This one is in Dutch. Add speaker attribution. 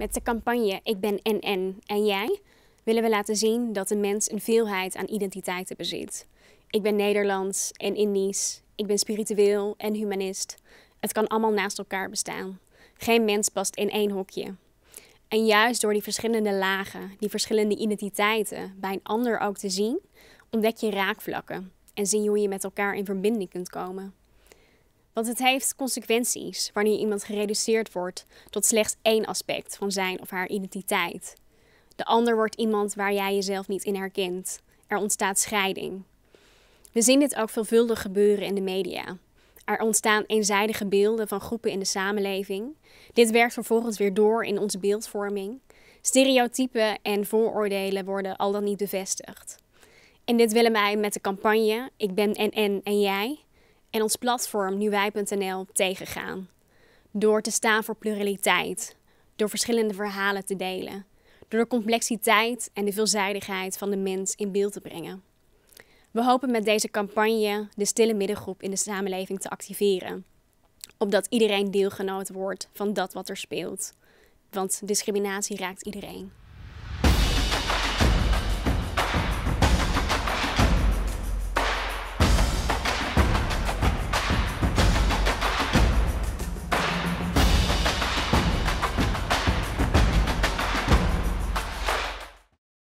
Speaker 1: Met de campagne Ik ben NN en jij willen we laten zien dat de mens een veelheid aan identiteiten bezit. Ik ben Nederlands en Indisch. Ik ben spiritueel en humanist. Het kan allemaal naast elkaar bestaan. Geen mens past in één hokje. En juist door die verschillende lagen, die verschillende identiteiten bij een ander ook te zien, ontdek je raakvlakken en zie je hoe je met elkaar in verbinding kunt komen. Want het heeft consequenties wanneer iemand gereduceerd wordt tot slechts één aspect van zijn of haar identiteit. De ander wordt iemand waar jij jezelf niet in herkent. Er ontstaat scheiding. We zien dit ook veelvuldig gebeuren in de media. Er ontstaan eenzijdige beelden van groepen in de samenleving. Dit werkt vervolgens weer door in onze beeldvorming. Stereotypen en vooroordelen worden al dan niet bevestigd. En dit willen wij met de campagne Ik ben en en jij en ons platform nieuwwij.nl tegengaan. Door te staan voor pluraliteit, door verschillende verhalen te delen, door de complexiteit en de veelzijdigheid van de mens in beeld te brengen. We hopen met deze campagne de stille middengroep in de samenleving te activeren, opdat iedereen deelgenoot wordt van dat wat er speelt. Want discriminatie raakt iedereen.